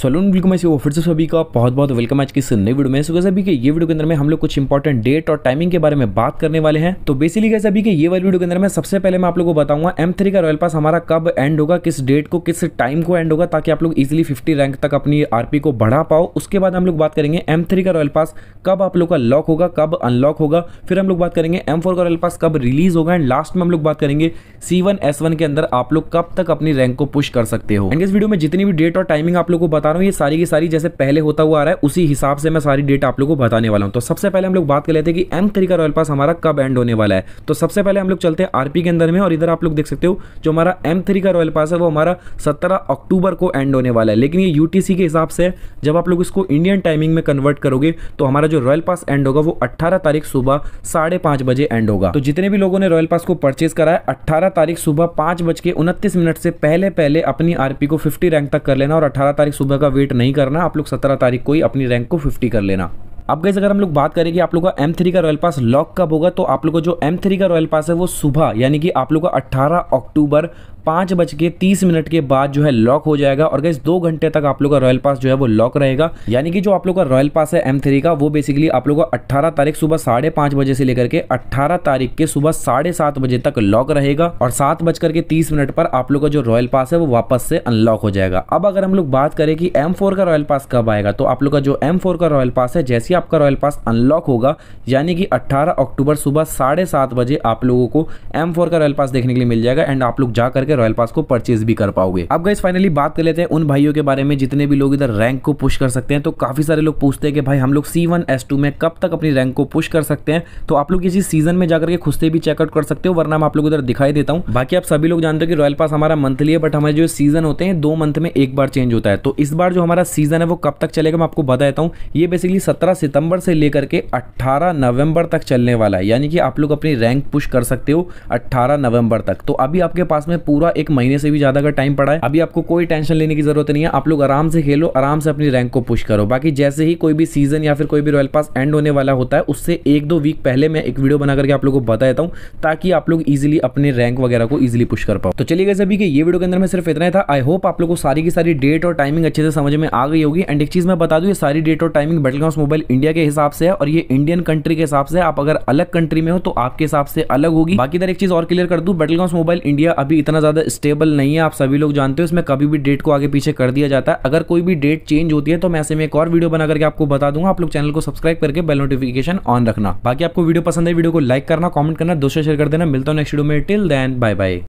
सोलून बिल्कुल मैं फिर से सभी का बहुत बहुत वेलकम आज की इस नई वीडियो में सो सभी के ये वीडियो के अंदर में हम लोग कुछ इंपॉर्टेंट डेट और टाइमिंग के बारे में बात करने वाले हैं तो बेसिकली कैसे अभी के ये वाली वीडियो के अंदर मैं सबसे पहले मैं आप लोगों को बताऊंगा एम थ्री का रॉयल पास हमारा कब एंड होगा किस डेट को किस टाइम को एंड होगा ताकि आप लोग इजिली फिफ्टी रैंक तक अपनी आरपी को बढ़ा पाओ उसके बाद हम लोग बात करेंगे एम थ्री का रॉयल पास कब आप लोग का लॉक होगा कब अनलॉक होगा फिर हम लोग बात करेंगे एम फोर का रॉयल पास कब रिलीज होगा एंड लास्ट में हम लोग बात करेंगे सी वन एस वन के अंदर आप लोग कब तक अपनी रैंक को पुष्ट कर सकते हो एंड इस वीडियो में जितनी भी डेट और टाइमिंग आप लोग को बता बता रहा हूँ ये सारी की सारी जैसे पहले होता हुआ आ रहा है उसी हिसाब से मैं सारी डेट आप लोग को बताने वाला हूँ तो सबसे पहले हम लोग बात कर लेते हैं कि एम थ्री का रॉयल पास हमारा कब एंड होने वाला है तो सबसे पहले हम लोग चलते हैं आरपी के अंदर में और इधर आप लोग देख सकते हो जो हमारा एम थ्री का रॉयल पास है वो हमारा सत्रह अक्टूबर को एंड होने वाला है लेकिन ये यूटीसी के हिसाब से जब आप लोग इसको इंडियन टाइमिंग में कन्वर्ट करोगे तो हमारा जो रॉयल पास एंड होगा वो अट्ठारह तारीख सुबह साढ़े पाँच बजे एंड होगा तो जितने भी लोगों ने रॉयल पास को परचेज करा है अट्ठारह तारीख सुबह पाँच बज के उनतीस मिनट से पहले पहले अपनी आरपी को 50 रैंक तक कर लेना और 18 तारीख सुबह का वेट नहीं करना आप लोग सत्रह तारीख को ही अपनी रैंक को फिफ्टी कर लेना अब गैस अगर हम लोग बात करेंगे आप लोग का M3 का रॉयल पास लॉक कब होगा तो आप लोग का जो एम का रॉयल पास है वो सुबह यानी कि आप लोग का अट्ठारह अक्टूबर पाँच बज के तीस मिनट के बाद जो है लॉक हो जाएगा और गैस दो घंटे तक आप लोग का रॉयल पास जो है वो लॉक रहेगा यानी कि जो आप लोग का रॉयल पास है एम थ्री का वो बेसिकली आप लोग का अट्ठारह तारीख सुबह साढ़े पाँच बजे से लेकर के अट्ठारह तारीख के सुबह साढ़े सात बजे तक लॉक रहेगा और सात बजकर के तीस मिनट पर आप लोग का जो रॉयल पास है वो वापस से अनलॉक हो जाएगा अब अगर हम लोग बात करें कि एम का रॉयल पास कब आएगा तो आप लोग का जो एम का रॉयल पास है जैसे आपका रॉयल पास अनलॉक होगा यानी कि 18 अक्टूबर सुबह साढ़े सात बजे आप लोगों को M4 का रॉयल पास देखने के लिए मिल जाएगा एंड आप लोग जा करके रॉयल पास को परचेज भी कर पाओगे अब गाइस फाइनली बात कर लेते हैं उन भाइयों के बारे में जितने भी लोग इधर रैंक को पुश कर सकते हैं तो काफी सारे लोग पूछते हैं कि भाई हम लोग सी वन में कब तक अपनी रैंक को पुश कर सकते हैं तो आप लोग किसी सीजन में जाकर के खुद से भी चेकआउट कर सकते हो वरना मैं आप लोग इधर दिखाई देता हूँ बाकी आप सभी लोग जानते हो कि रॉयल पास हमारा मंथली है बट हमारे जो सीजन होते हैं दो मंथ में एक बार चेंज होता है तो इस बार जो हमारा सीजन है वो कब तक चलेगा मैं आपको बता देता हूँ ये बेसिकली सत्रह सितंबर से लेकर के 18 नवंबर तक चलने वाला है यानी कि आप लोग अपनी रैंक पुश कर सकते हो 18 नवंबर तक तो अभी आपके पास में पूरा एक महीने से भी ज़्यादा का टाइम पड़ा है अभी आपको कोई टेंशन लेने की ज़रूरत नहीं है आप लोग आराम से खेलो आराम से अपनी रैंक को पुश करो बाकी जैसे ही कोई भी सीजन या फिर कोई भी रॉयल पास एंड होने वाला होता है उससे एक दो वीक पहले मैं एक वीडियो बना करके आप लोग को बता देता हूँ ताकि आप लोग इजिली अपने रैंक वगैरह को इजिली पुश कर पाओ तो चलिए गए अभी कि ये वीडियो के अंदर में सिर्फ इतना था आई होप आप लोग को सारी की सारी डेट और टाइमिंग अच्छे से समझ में आ गई होगी एंड एक चीज़ मैं बता दू सारी डेट और timing battle mobile India India के हिसाब से है और ये इंडियन कंट्री के हिसाब से आप अगर अलग कंट्री में हो तो आपके हिसाब से अलग होगी बाकी एक चीज और क्लियर कर दू बेटलकॉन्स मोबाइल इंडिया अभी इतना ज्यादा स्टेबल नहीं है आप सभी लोग जानते हो इसमें कभी भी डेट को आगे पीछे कर दिया जाता है अगर कोई भी डेट चेंज होती है तो मैं ऐसे में एक और वीडियो बना करके आपको बता दूंगा आप लोग चैनल को सब्सक्राइब करके बेल नोटिफिकेशन ऑन रखना बाकी आपको वीडियो पसंद है वीडियो को लाइक करना कॉमेंट करना दोस्तों शेयर कर देना मिलता हूँ नेक्स्ट वीडियो में टिल देन बाय बाय